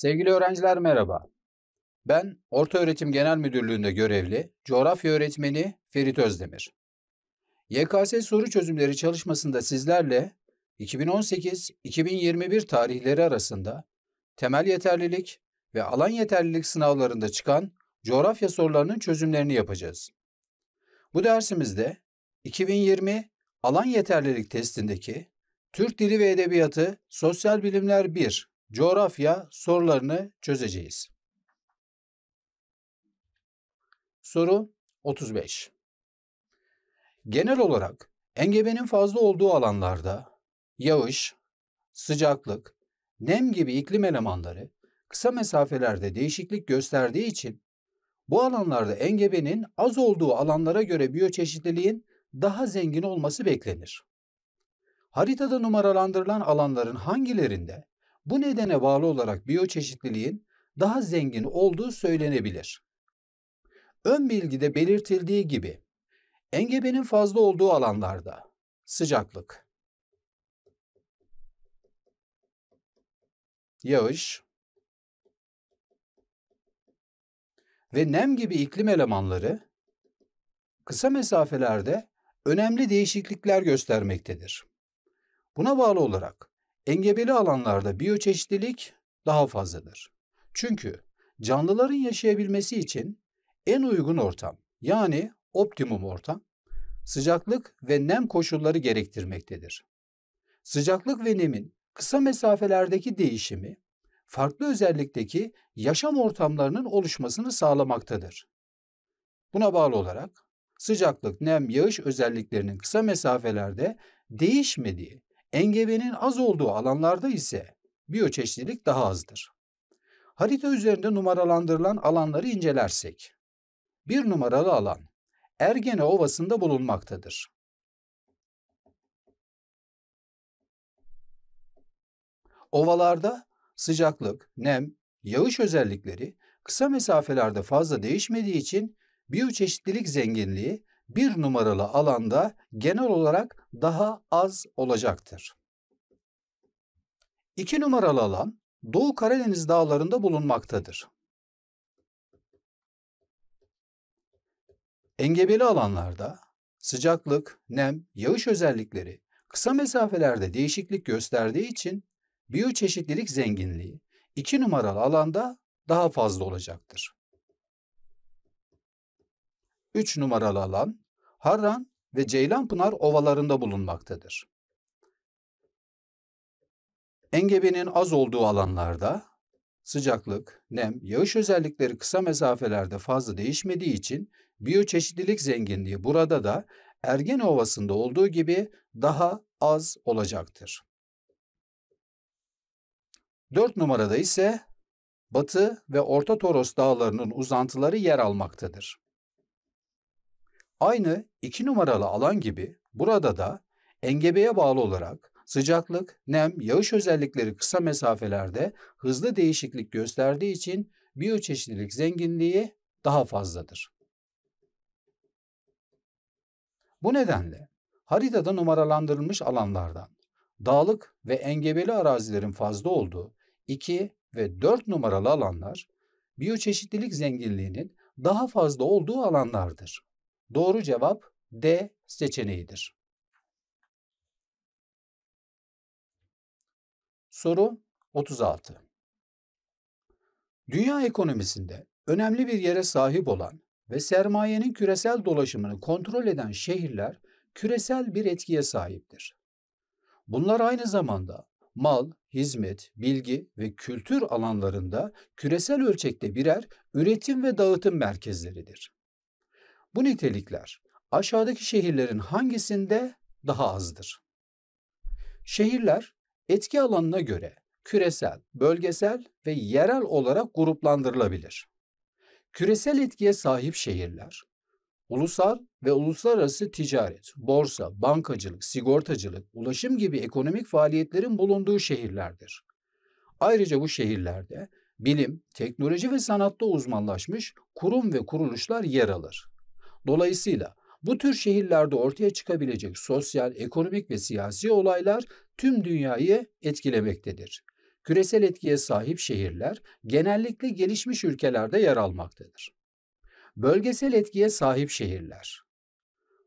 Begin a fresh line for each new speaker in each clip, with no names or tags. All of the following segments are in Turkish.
Sevgili öğrenciler merhaba. Ben Ortaöğretim Genel Müdürlüğü'nde görevli coğrafya öğretmeni Ferit Özdemir. YKS soru çözümleri çalışmasında sizlerle 2018-2021 tarihleri arasında temel yeterlilik ve alan yeterlilik sınavlarında çıkan coğrafya sorularının çözümlerini yapacağız. Bu dersimizde 2020 alan yeterlilik testindeki Türk Dili ve Edebiyatı Sosyal Bilimler 1 coğrafya sorularını çözeceğiz. Soru 35. Genel olarak engebenin fazla olduğu alanlarda yağış, sıcaklık, nem gibi iklim elemanları kısa mesafelerde değişiklik gösterdiği için bu alanlarda engebenin az olduğu alanlara göre biyoçeşitliliğin daha zengin olması beklenir. Haritada numaralandırılan alanların hangilerinde bu nedene bağlı olarak biyoçeşitliliğin daha zengin olduğu söylenebilir. Ön bilgide belirtildiği gibi engebenin fazla olduğu alanlarda sıcaklık, yağış ve nem gibi iklim elemanları kısa mesafelerde önemli değişiklikler göstermektedir. Buna bağlı olarak Engebeli alanlarda biyoçeşitlilik daha fazladır. Çünkü canlıların yaşayabilmesi için en uygun ortam yani optimum ortam sıcaklık ve nem koşulları gerektirmektedir. Sıcaklık ve nemin kısa mesafelerdeki değişimi farklı özellikteki yaşam ortamlarının oluşmasını sağlamaktadır. Buna bağlı olarak sıcaklık, nem, yağış özelliklerinin kısa mesafelerde değişmediği engebenin az olduğu alanlarda ise biyoçeşitlilik daha azdır. Harita üzerinde numaralandırılan alanları incelersek, bir numaralı alan Ergene Ovası'nda bulunmaktadır. Ovalarda sıcaklık, nem, yağış özellikleri kısa mesafelerde fazla değişmediği için biyoçeşitlilik zenginliği bir numaralı alanda genel olarak daha az olacaktır. İki numaralı alan Doğu Karadeniz dağlarında bulunmaktadır. Engebeli alanlarda sıcaklık, nem, yağış özellikleri kısa mesafelerde değişiklik gösterdiği için biyoçeşitlilik zenginliği iki numaralı alanda daha fazla olacaktır. 3 numaralı alan Harran ve Ceylanpınar ovalarında bulunmaktadır. Engebenin az olduğu alanlarda sıcaklık, nem, yağış özellikleri kısa mesafelerde fazla değişmediği için biyoçeşitlilik zenginliği burada da Ergene Ovası'nda olduğu gibi daha az olacaktır. 4 numarada ise Batı ve Orta Toros dağlarının uzantıları yer almaktadır. Aynı iki numaralı alan gibi burada da engebeye bağlı olarak sıcaklık, nem, yağış özellikleri kısa mesafelerde hızlı değişiklik gösterdiği için biyoçeşitlilik zenginliği daha fazladır. Bu nedenle haritada numaralandırılmış alanlardan dağlık ve engebeli arazilerin fazla olduğu 2 ve 4 numaralı alanlar biyoçeşitlilik zenginliğinin daha fazla olduğu alanlardır. Doğru cevap D seçeneğidir. Soru 36. Dünya ekonomisinde önemli bir yere sahip olan ve sermayenin küresel dolaşımını kontrol eden şehirler küresel bir etkiye sahiptir. Bunlar aynı zamanda mal, hizmet, bilgi ve kültür alanlarında küresel ölçekte birer üretim ve dağıtım merkezleridir. Bu nitelikler aşağıdaki şehirlerin hangisinde daha azdır? Şehirler etki alanına göre küresel, bölgesel ve yerel olarak gruplandırılabilir. Küresel etkiye sahip şehirler, ulusal ve uluslararası ticaret, borsa, bankacılık, sigortacılık, ulaşım gibi ekonomik faaliyetlerin bulunduğu şehirlerdir. Ayrıca bu şehirlerde bilim, teknoloji ve sanatta uzmanlaşmış kurum ve kuruluşlar yer alır. Dolayısıyla bu tür şehirlerde ortaya çıkabilecek sosyal, ekonomik ve siyasi olaylar tüm dünyayı etkilemektedir. Küresel etkiye sahip şehirler genellikle gelişmiş ülkelerde yer almaktadır. Bölgesel etkiye sahip şehirler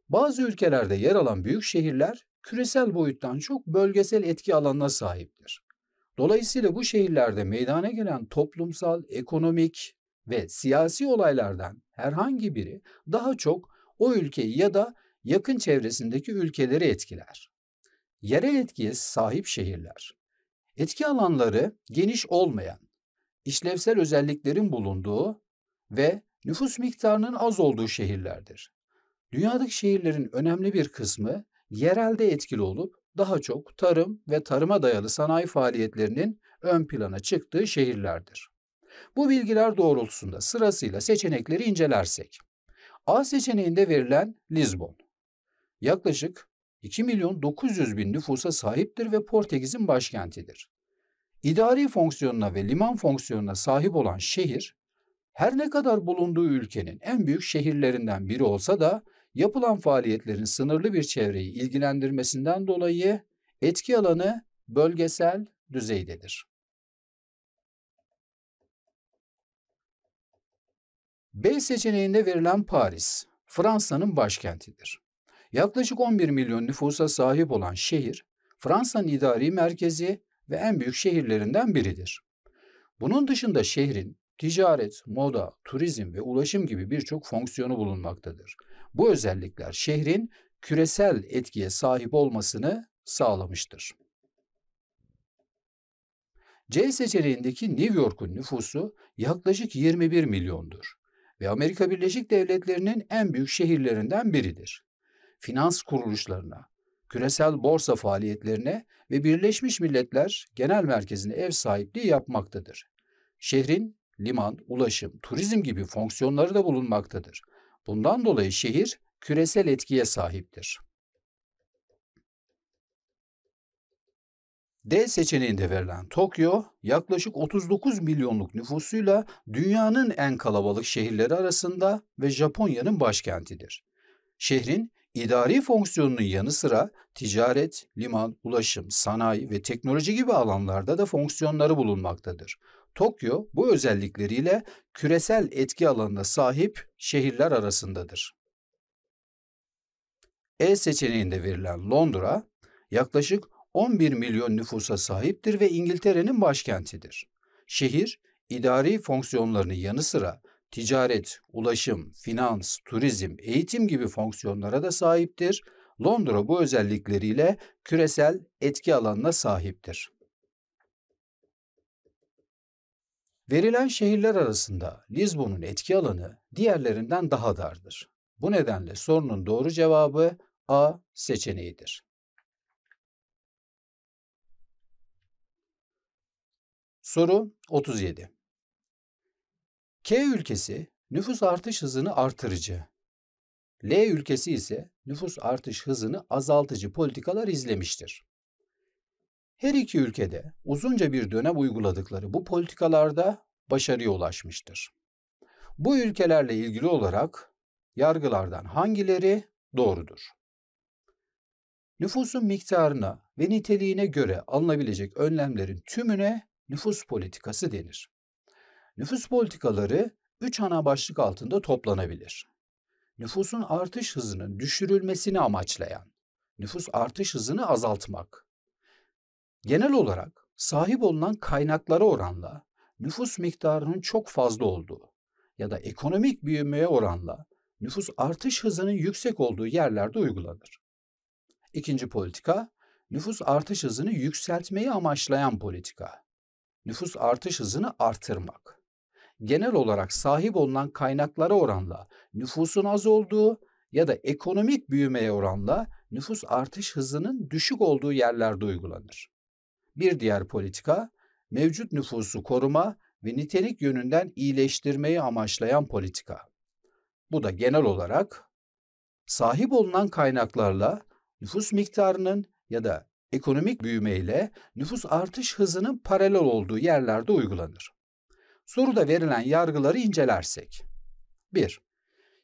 bazı ülkelerde yer alan büyük şehirler küresel boyuttan çok bölgesel etki alanına sahiptir. Dolayısıyla bu şehirlerde meydana gelen toplumsal, ekonomik, ve siyasi olaylardan herhangi biri daha çok o ülkeyi ya da yakın çevresindeki ülkeleri etkiler. Yerel etkiye sahip şehirler. Etki alanları geniş olmayan, işlevsel özelliklerin bulunduğu ve nüfus miktarının az olduğu şehirlerdir. Dünyadaki şehirlerin önemli bir kısmı yerelde etkili olup daha çok tarım ve tarıma dayalı sanayi faaliyetlerinin ön plana çıktığı şehirlerdir. Bu bilgiler doğrultusunda sırasıyla seçenekleri incelersek. A seçeneğinde verilen Lisbon. Yaklaşık 2 milyon 900 bin nüfusa sahiptir ve Portekiz'in başkentidir. İdari fonksiyonuna ve liman fonksiyonuna sahip olan şehir, her ne kadar bulunduğu ülkenin en büyük şehirlerinden biri olsa da yapılan faaliyetlerin sınırlı bir çevreyi ilgilendirmesinden dolayı etki alanı bölgesel düzeydedir. B seçeneğinde verilen Paris, Fransa'nın başkentidir. Yaklaşık 11 milyon nüfusa sahip olan şehir, Fransa'nın idari merkezi ve en büyük şehirlerinden biridir. Bunun dışında şehrin ticaret, moda, turizm ve ulaşım gibi birçok fonksiyonu bulunmaktadır. Bu özellikler şehrin küresel etkiye sahip olmasını sağlamıştır. C seçeneğindeki New York'un nüfusu yaklaşık 21 milyondur ve Amerika Birleşik Devletleri'nin en büyük şehirlerinden biridir. Finans kuruluşlarına, küresel borsa faaliyetlerine ve Birleşmiş Milletler Genel Merkezi'ne ev sahipliği yapmaktadır. Şehrin liman, ulaşım, turizm gibi fonksiyonları da bulunmaktadır. Bundan dolayı şehir küresel etkiye sahiptir. D seçeneğinde verilen Tokyo yaklaşık 39 milyonluk nüfusuyla dünyanın en kalabalık şehirleri arasında ve Japonya'nın başkentidir. Şehrin idari fonksiyonunun yanı sıra ticaret, liman, ulaşım, sanayi ve teknoloji gibi alanlarda da fonksiyonları bulunmaktadır. Tokyo bu özellikleriyle küresel etki alanına sahip şehirler arasındadır. E seçeneğinde verilen Londra yaklaşık 11 milyon nüfusa sahiptir ve İngiltere'nin başkentidir. Şehir, idari fonksiyonlarının yanı sıra ticaret, ulaşım, finans, turizm, eğitim gibi fonksiyonlara da sahiptir. Londra bu özellikleriyle küresel etki alanına sahiptir. Verilen şehirler arasında Lisbon'un etki alanı diğerlerinden daha dardır. Bu nedenle sorunun doğru cevabı A seçeneğidir. Soru 37. K ülkesi nüfus artış hızını artırıcı, L ülkesi ise nüfus artış hızını azaltıcı politikalar izlemiştir. Her iki ülkede uzunca bir dönem uyguladıkları bu politikalarda başarıya ulaşmıştır. Bu ülkelerle ilgili olarak yargılardan hangileri doğrudur? Nüfusun miktarına ve niteliğine göre alınabilecek önlemlerin tümüne nüfus politikası denir. Nüfus politikaları üç ana başlık altında toplanabilir. Nüfusun artış hızının düşürülmesini amaçlayan, nüfus artış hızını azaltmak. Genel olarak sahip olunan kaynaklara oranla nüfus miktarının çok fazla olduğu ya da ekonomik büyümeye oranla nüfus artış hızının yüksek olduğu yerlerde uygulanır. İkinci politika, nüfus artış hızını yükseltmeyi amaçlayan politika nüfus artış hızını artırmak. Genel olarak sahip olunan kaynaklara oranla nüfusun az olduğu ya da ekonomik büyümeye oranla nüfus artış hızının düşük olduğu yerlerde uygulanır. Bir diğer politika mevcut nüfusu koruma ve nitelik yönünden iyileştirmeyi amaçlayan politika. Bu da genel olarak sahip olunan kaynaklarla nüfus miktarının ya da ekonomik büyüme ile nüfus artış hızının paralel olduğu yerlerde uygulanır. Soruda verilen yargıları incelersek. 1.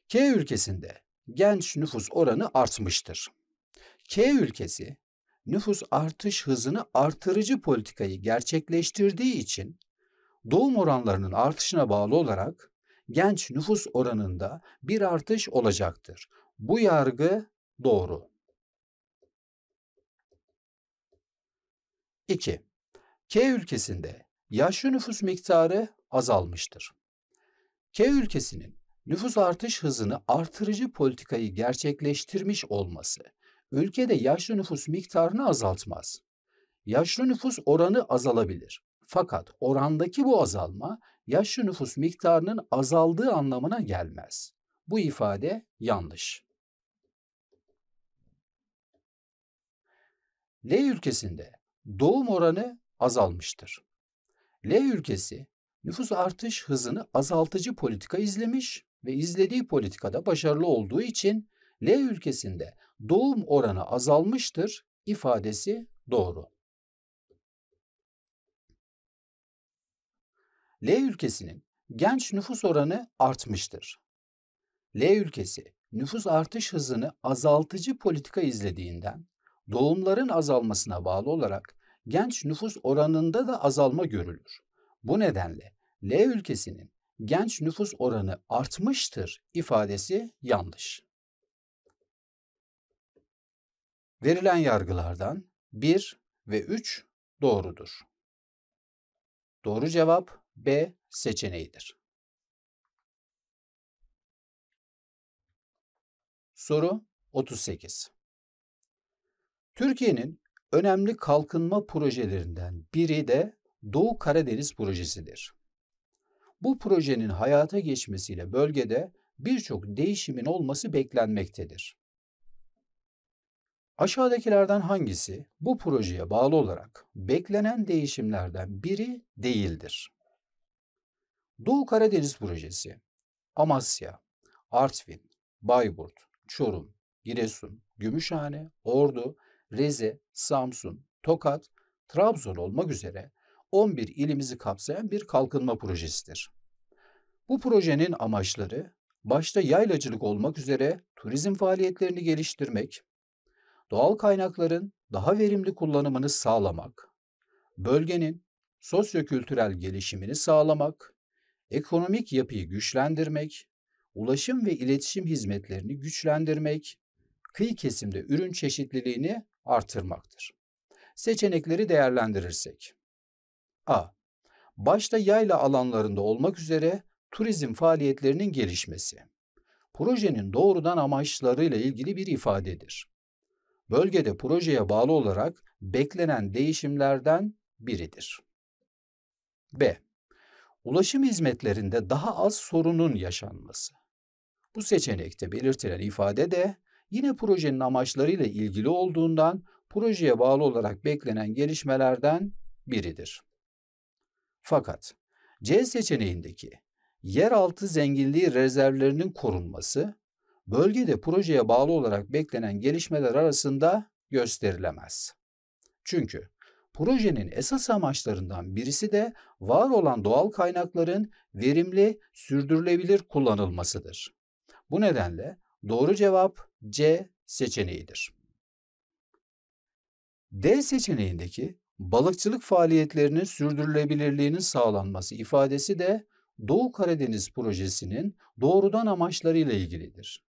K ülkesinde genç nüfus oranı artmıştır. K ülkesi nüfus artış hızını artırıcı politikayı gerçekleştirdiği için doğum oranlarının artışına bağlı olarak genç nüfus oranında bir artış olacaktır. Bu yargı doğru. 2. K ülkesinde yaşlı nüfus miktarı azalmıştır. K ülkesinin nüfus artış hızını artırıcı politikayı gerçekleştirmiş olması ülkede yaşlı nüfus miktarını azaltmaz. Yaşlı nüfus oranı azalabilir. Fakat orandaki bu azalma yaşlı nüfus miktarının azaldığı anlamına gelmez. Bu ifade yanlış. L ülkesinde doğum oranı azalmıştır. L ülkesi nüfus artış hızını azaltıcı politika izlemiş ve izlediği politikada başarılı olduğu için L ülkesinde doğum oranı azalmıştır ifadesi doğru. L ülkesinin genç nüfus oranı artmıştır. L ülkesi nüfus artış hızını azaltıcı politika izlediğinden doğumların azalmasına bağlı olarak genç nüfus oranında da azalma görülür. Bu nedenle L ülkesinin genç nüfus oranı artmıştır ifadesi yanlış. Verilen yargılardan 1 ve 3 doğrudur. Doğru cevap B seçeneğidir. Soru 38 Türkiye'nin önemli kalkınma projelerinden biri de Doğu Karadeniz projesidir. Bu projenin hayata geçmesiyle bölgede birçok değişimin olması beklenmektedir. Aşağıdakilerden hangisi bu projeye bağlı olarak beklenen değişimlerden biri değildir? Doğu Karadeniz projesi Amasya, Artvin, Bayburt, Çorum, Giresun, Gümüşhane, Ordu, Rize, Samsun, Tokat, Trabzon olmak üzere 11 ilimizi kapsayan bir kalkınma projesidir. Bu projenin amaçları başta yaylacılık olmak üzere turizm faaliyetlerini geliştirmek, doğal kaynakların daha verimli kullanımını sağlamak, bölgenin sosyokültürel gelişimini sağlamak, ekonomik yapıyı güçlendirmek, ulaşım ve iletişim hizmetlerini güçlendirmek, kıyı kesimde ürün çeşitliliğini artırmaktır. Seçenekleri değerlendirirsek. A. Başta yayla alanlarında olmak üzere turizm faaliyetlerinin gelişmesi. Projenin doğrudan amaçlarıyla ilgili bir ifadedir. Bölgede projeye bağlı olarak beklenen değişimlerden biridir. B. Ulaşım hizmetlerinde daha az sorunun yaşanması. Bu seçenekte belirtilen ifade de yine projenin amaçlarıyla ilgili olduğundan projeye bağlı olarak beklenen gelişmelerden biridir. Fakat C seçeneğindeki yeraltı zenginliği rezervlerinin korunması bölgede projeye bağlı olarak beklenen gelişmeler arasında gösterilemez. Çünkü projenin esas amaçlarından birisi de var olan doğal kaynakların verimli, sürdürülebilir kullanılmasıdır. Bu nedenle Doğru cevap C seçeneğidir. D seçeneğindeki balıkçılık faaliyetlerinin sürdürülebilirliğinin sağlanması ifadesi de Doğu Karadeniz projesinin doğrudan amaçlarıyla ilgilidir.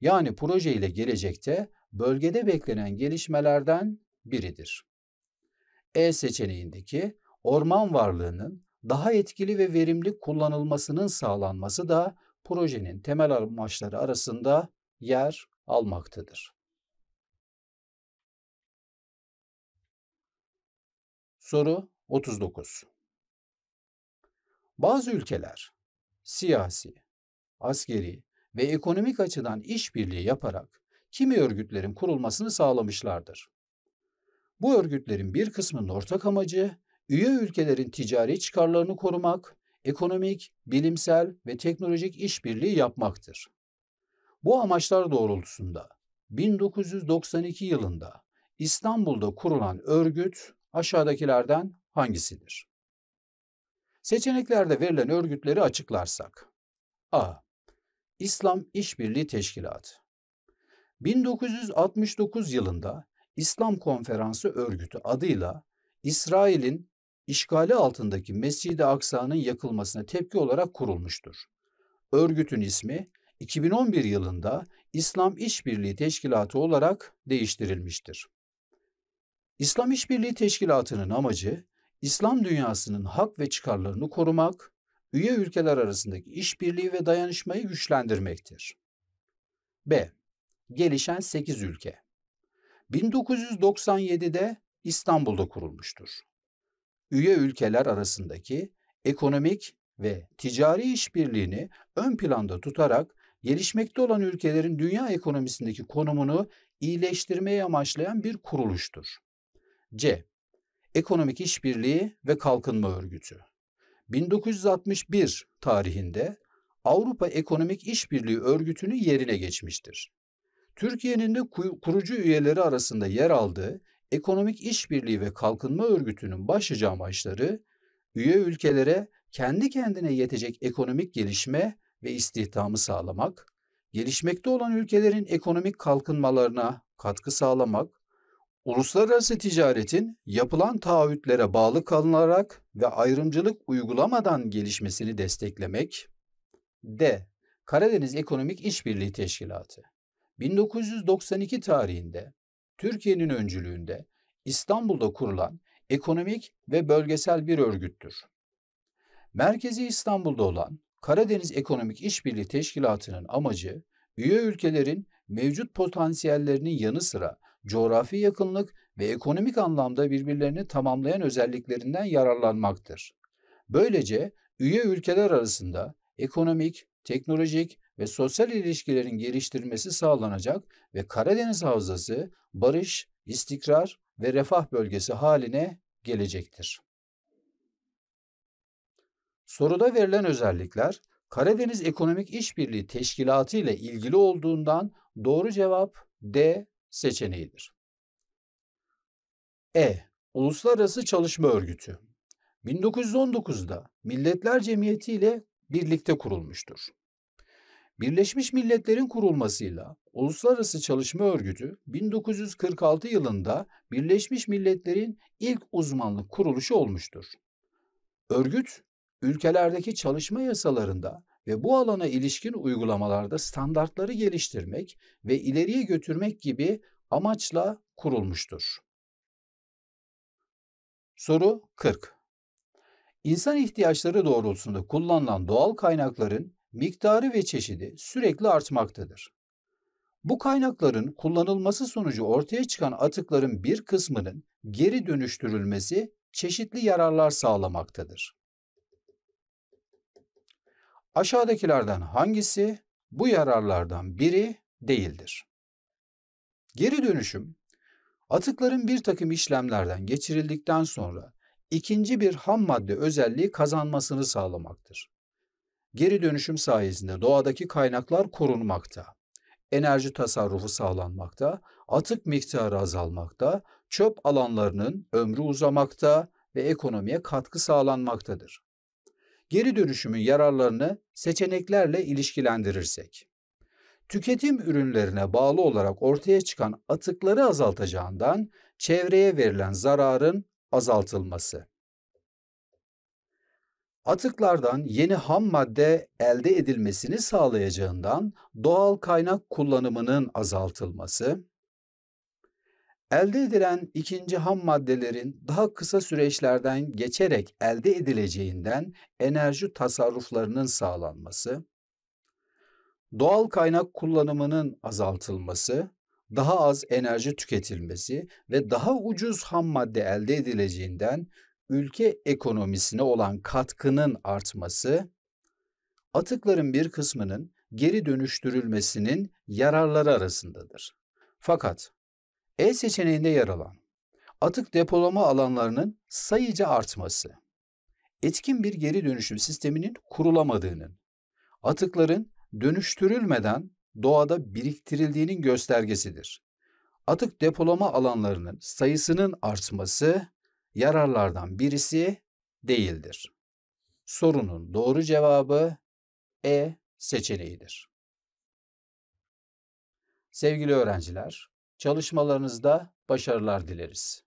Yani proje ile gelecekte bölgede beklenen gelişmelerden biridir. E seçeneğindeki orman varlığının daha etkili ve verimli kullanılmasının sağlanması da projenin temel amaçları arasında yer almaktadır. Soru 39. Bazı ülkeler siyasi, askeri ve ekonomik açıdan işbirliği yaparak kimi örgütlerin kurulmasını sağlamışlardır. Bu örgütlerin bir kısmının ortak amacı üye ülkelerin ticari çıkarlarını korumak ekonomik, bilimsel ve teknolojik işbirliği yapmaktır. Bu amaçlar doğrultusunda 1992 yılında İstanbul'da kurulan örgüt aşağıdakilerden hangisidir? Seçeneklerde verilen örgütleri açıklarsak. A. İslam İşbirliği Teşkilatı 1969 yılında İslam Konferansı Örgütü adıyla İsrail'in işgali altındaki Mescid-i Aksa'nın yakılmasına tepki olarak kurulmuştur. Örgütün ismi 2011 yılında İslam İşbirliği Teşkilatı olarak değiştirilmiştir. İslam İşbirliği Teşkilatı'nın amacı İslam dünyasının hak ve çıkarlarını korumak, üye ülkeler arasındaki işbirliği ve dayanışmayı güçlendirmektir. B. Gelişen 8 ülke. 1997'de İstanbul'da kurulmuştur üye ülkeler arasındaki ekonomik ve ticari işbirliğini ön planda tutarak gelişmekte olan ülkelerin dünya ekonomisindeki konumunu iyileştirmeye amaçlayan bir kuruluştur. C. Ekonomik İşbirliği ve Kalkınma Örgütü 1961 tarihinde Avrupa Ekonomik İşbirliği Örgütü'nü yerine geçmiştir. Türkiye'nin de kurucu üyeleri arasında yer aldığı Ekonomik İşbirliği ve Kalkınma Örgütü'nün başlıca amaçları üye ülkelere kendi kendine yetecek ekonomik gelişme ve istihdamı sağlamak, gelişmekte olan ülkelerin ekonomik kalkınmalarına katkı sağlamak, uluslararası ticaretin yapılan taahhütlere bağlı kalınarak ve ayrımcılık uygulamadan gelişmesini desteklemek, D. Karadeniz Ekonomik İşbirliği Teşkilatı 1992 tarihinde Türkiye'nin öncülüğünde İstanbul'da kurulan ekonomik ve bölgesel bir örgüttür. Merkezi İstanbul'da olan Karadeniz Ekonomik İşbirliği Teşkilatı'nın amacı üye ülkelerin mevcut potansiyellerinin yanı sıra coğrafi yakınlık ve ekonomik anlamda birbirlerini tamamlayan özelliklerinden yararlanmaktır. Böylece üye ülkeler arasında ekonomik, teknolojik ve sosyal ilişkilerin geliştirilmesi sağlanacak ve Karadeniz Havzası barış, istikrar ve refah bölgesi haline gelecektir. Soruda verilen özellikler Karadeniz Ekonomik İşbirliği Teşkilatı ile ilgili olduğundan doğru cevap D seçeneğidir. E. Uluslararası Çalışma Örgütü 1919'da Milletler Cemiyeti ile birlikte kurulmuştur. Birleşmiş Milletler'in kurulmasıyla Uluslararası Çalışma Örgütü 1946 yılında Birleşmiş Milletler'in ilk uzmanlık kuruluşu olmuştur. Örgüt, ülkelerdeki çalışma yasalarında ve bu alana ilişkin uygulamalarda standartları geliştirmek ve ileriye götürmek gibi amaçla kurulmuştur. Soru 40. İnsan ihtiyaçları doğrultusunda kullanılan doğal kaynakların miktarı ve çeşidi sürekli artmaktadır. Bu kaynakların kullanılması sonucu ortaya çıkan atıkların bir kısmının geri dönüştürülmesi çeşitli yararlar sağlamaktadır. Aşağıdakilerden hangisi bu yararlardan biri değildir? Geri dönüşüm, atıkların bir takım işlemlerden geçirildikten sonra ikinci bir ham madde özelliği kazanmasını sağlamaktır. Geri dönüşüm sayesinde doğadaki kaynaklar korunmakta, enerji tasarrufu sağlanmakta, atık miktarı azalmakta, çöp alanlarının ömrü uzamakta ve ekonomiye katkı sağlanmaktadır. Geri dönüşümün yararlarını seçeneklerle ilişkilendirirsek tüketim ürünlerine bağlı olarak ortaya çıkan atıkları azaltacağından çevreye verilen zararın azaltılması atıklardan yeni ham madde elde edilmesini sağlayacağından doğal kaynak kullanımının azaltılması, elde edilen ikinci ham maddelerin daha kısa süreçlerden geçerek elde edileceğinden enerji tasarruflarının sağlanması, doğal kaynak kullanımının azaltılması, daha az enerji tüketilmesi ve daha ucuz ham madde elde edileceğinden ülke ekonomisine olan katkının artması, atıkların bir kısmının geri dönüştürülmesinin yararları arasındadır. Fakat E seçeneğinde yer alan atık depolama alanlarının sayıca artması, etkin bir geri dönüşüm sisteminin kurulamadığının, atıkların dönüştürülmeden doğada biriktirildiğinin göstergesidir. Atık depolama alanlarının sayısının artması yararlardan birisi değildir. Sorunun doğru cevabı E seçeneğidir. Sevgili öğrenciler, çalışmalarınızda başarılar dileriz.